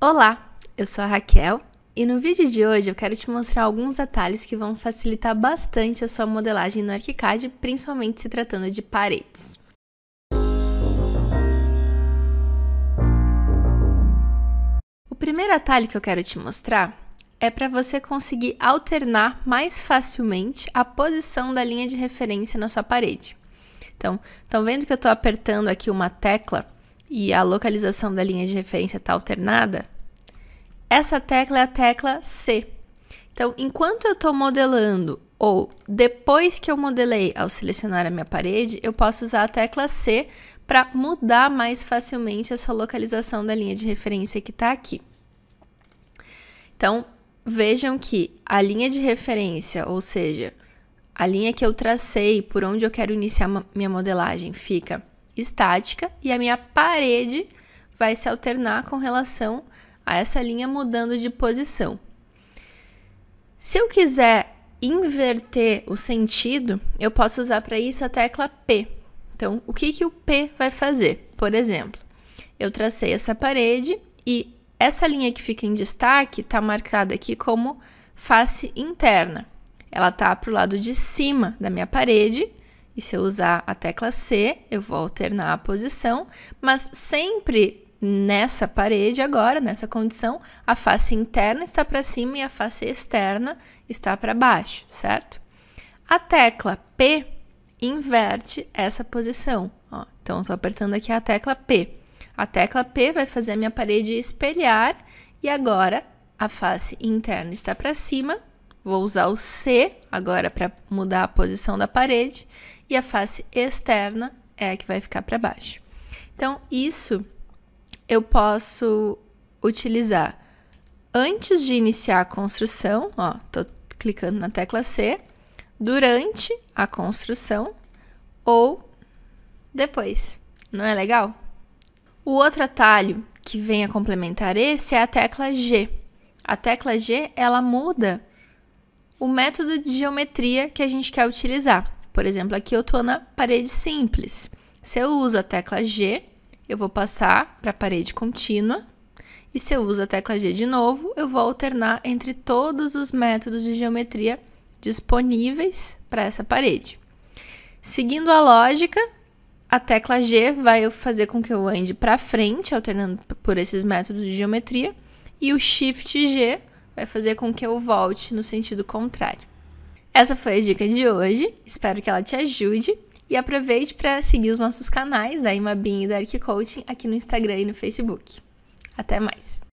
Olá, eu sou a Raquel e no vídeo de hoje eu quero te mostrar alguns atalhos que vão facilitar bastante a sua modelagem no ArchiCAD, principalmente se tratando de paredes. O primeiro atalho que eu quero te mostrar é para você conseguir alternar mais facilmente a posição da linha de referência na sua parede. Então, estão vendo que eu estou apertando aqui uma tecla e a localização da linha de referência está alternada, essa tecla é a tecla C. Então, enquanto eu estou modelando ou depois que eu modelei ao selecionar a minha parede, eu posso usar a tecla C para mudar mais facilmente essa localização da linha de referência que está aqui. Então, vejam que a linha de referência, ou seja, a linha que eu tracei por onde eu quero iniciar minha modelagem, fica estática e a minha parede vai se alternar com relação a essa linha mudando de posição. Se eu quiser inverter o sentido, eu posso usar para isso a tecla P. Então, o que, que o P vai fazer? Por exemplo, eu tracei essa parede e essa linha que fica em destaque está marcada aqui como face interna. Ela está para o lado de cima da minha parede e se eu usar a tecla C, eu vou alternar a posição, mas sempre nessa parede agora, nessa condição, a face interna está para cima e a face externa está para baixo, certo? A tecla P inverte essa posição. Ó. Então, estou apertando aqui a tecla P. A tecla P vai fazer a minha parede espelhar e agora a face interna está para cima. Vou usar o C agora para mudar a posição da parede e a face externa é a que vai ficar para baixo. Então, isso eu posso utilizar antes de iniciar a construção, ó, tô clicando na tecla C, durante a construção ou depois. Não é legal? O outro atalho que vem a complementar esse é a tecla G. A tecla G, ela muda o método de geometria que a gente quer utilizar. Por exemplo, aqui eu estou na parede simples. Se eu uso a tecla G, eu vou passar para a parede contínua. E se eu uso a tecla G de novo, eu vou alternar entre todos os métodos de geometria disponíveis para essa parede. Seguindo a lógica, a tecla G vai fazer com que eu ande para frente, alternando por esses métodos de geometria, e o Shift G vai fazer com que eu volte no sentido contrário. Essa foi a dica de hoje, espero que ela te ajude. E aproveite para seguir os nossos canais da Imabim e da Arc Coaching aqui no Instagram e no Facebook. Até mais!